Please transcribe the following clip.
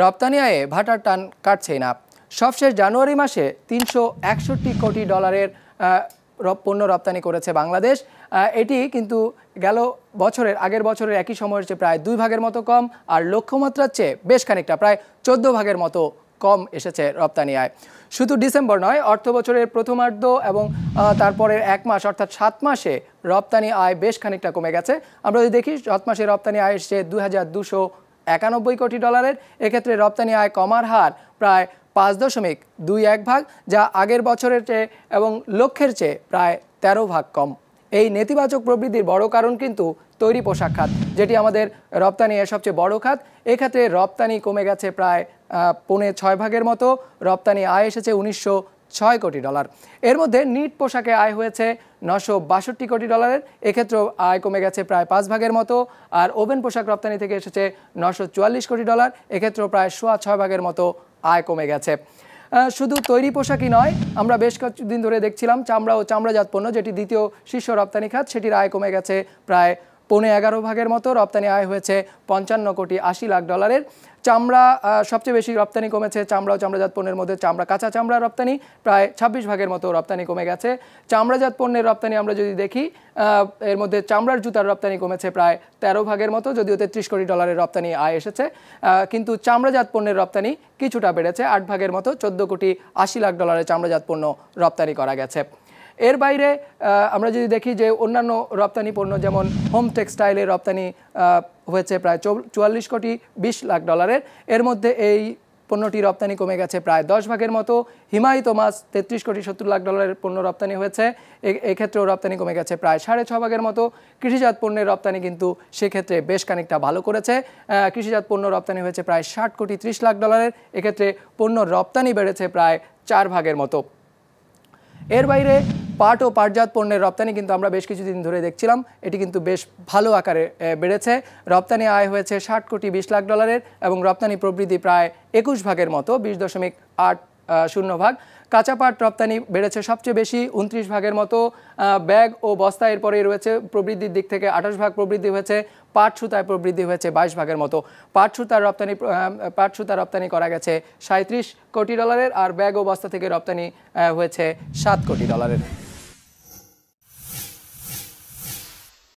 রপ্তানি আয়ে ভাটার টান কাটছেই না সবশেষ জানুয়ারি মাসে তিনশো কোটি ডলারের পণ্য রপ্তানি করেছে বাংলাদেশ এটি কিন্তু গেল বছরের আগের বছরের একই সময়ের চেয়ে প্রায় দুই ভাগের মতো কম আর লক্ষ্যমাত্রার চেয়ে বেশ খানিকটা প্রায় চোদ্দ ভাগের মতো কম এসেছে রপ্তানি আয় শুধু ডিসেম্বর নয় অর্থ বছরের প্রথমার্ধ এবং তারপরের এক মাস অর্থাৎ সাত মাসে রপ্তানি আয় বেশ খানিকটা কমে গেছে আমরা যদি দেখি সাত মাসে রপ্তানি আয় এসছে দুই একানব্বই কোটি ডলারের এক্ষেত্রে রপ্তানি আয় কমার হার প্রায় পাঁচ দশমিক দুই এক ভাগ যা আগের বছরের চেয়ে এবং লক্ষ্যের চেয়ে প্রায় ১৩ ভাগ কম এই নেতিবাচক প্রবৃদ্ধির বড় কারণ কিন্তু তৈরি পোশাক খাত যেটি আমাদের রপ্তানি এর সবচেয়ে বড় খাত এক্ষেত্রে রপ্তানি কমে গেছে প্রায় পৌনে ছয় ভাগের মতো রপ্তানি আয় এসেছে উনিশশো ছয় কোটি ডলার এর মধ্যে নিট পোশাকে আয় হয়েছে নশো বাষট্টি কোটি ডলারের এক্ষেত্রেও আয় কমে গেছে প্রায় পাঁচ ভাগের মতো আর ওভেন পোশাক রপ্তানি থেকে এসেছে নশো চুয়াল্লিশ কোটি ডলার এক্ষেত্রেও প্রায় সোয়া ছয় ভাগের মতো আয় কমে গেছে শুধু তৈরি পোশাকই নয় আমরা বেশ কিছুদিন ধরে দেখছিলাম চামড়া ও চামড়াজাত পণ্য যেটি দ্বিতীয় শীর্ষ রপ্তানি খাত সেটির আয় কমে গেছে প্রায় পৌনে এগারো ভাগের মতো রপ্তানি আয় হয়েছে পঞ্চান্ন কোটি আশি লাখ ডলারের চামড়া সবচেয়ে বেশি রপ্তানি কমেছে চামড়া ও চামড়াজাত পণ্যের মধ্যে চামড়া কাঁচা চামড়া রপ্তানি প্রায় ২৬ ভাগের মতো রপ্তানি কমে গেছে চামড়াজাত পণ্যের রপ্তানি আমরা যদি দেখি এর মধ্যে চামড়ার জুতার রপ্তানি কমেছে প্রায় ১৩ ভাগের মতো যদিও তেত্রিশ কোটি ডলারের রপ্তানি আয় এসেছে কিন্তু চামড়াজাত পণ্যের রপ্তানি কিছুটা বেড়েছে আট ভাগের মতো চোদ্দ কোটি আশি লাখ ডলারের চামড়াজাত পণ্য রপ্তানি করা গেছে এর বাইরে আমরা যদি দেখি যে অন্যান্য রপ্তানি পণ্য যেমন হোম টেক্সটাইলের রপ্তানি হয়েছে প্রায় চুয়াল্লিশ কোটি বিশ লাখ ডলারের এর মধ্যে এই পণ্যটি রপ্তানি কমে গেছে প্রায় দশ ভাগের মতো হিমায়িত মাছ তেত্রিশ কোটি সত্তর লাখ ডলারের পণ্য রপ্তানি হয়েছে এক্ষেত্রেও রপ্তানি কমে গেছে প্রায় সাড়ে ছ ভাগের মতো কৃষিজাত পণ্যের রপ্তানি কিন্তু সেক্ষেত্রে বেশ খানিকটা ভালো করেছে কৃষিজাত পণ্য রপ্তানি হয়েছে প্রায় ষাট কোটি ত্রিশ লাখ ডলারের এক্ষেত্রে পণ্য রপ্তানি বেড়েছে প্রায় চার ভাগের মতো এর বাইরে পাট ও পাটজাত পণ্যের রপ্তানি কিন্তু আমরা বেশ কিছুদিন ধরে দেখছিলাম এটি কিন্তু বেশ ভালো আকারে বেড়েছে রপ্তানি আয় হয়েছে ষাট কোটি বিশ লাখ ডলারের এবং রপ্তানি প্রবৃদ্ধি প্রায় একুশ ভাগের মতো বিশ দশমিক আট শূন্য ভাগ কাঁচা পাট রপ্তানি বেড়েছে সবচেয়ে বেশি উনত্রিশ ভাগের মতো ব্যাগ ও বস্তা এরপরেই রয়েছে প্রবৃদ্ধির দিক থেকে আঠাশ ভাগ প্রবৃদ্ধি হয়েছে পাট সুতায় প্রবৃদ্ধি হয়েছে বাইশ ভাগের মতো পাট সুতার রপ্তানি পাট সুতা রপ্তানি করা গেছে সাঁত্রিশ কোটি ডলারের আর ব্যাগ ও বস্তা থেকে রপ্তানি হয়েছে সাত কোটি ডলারের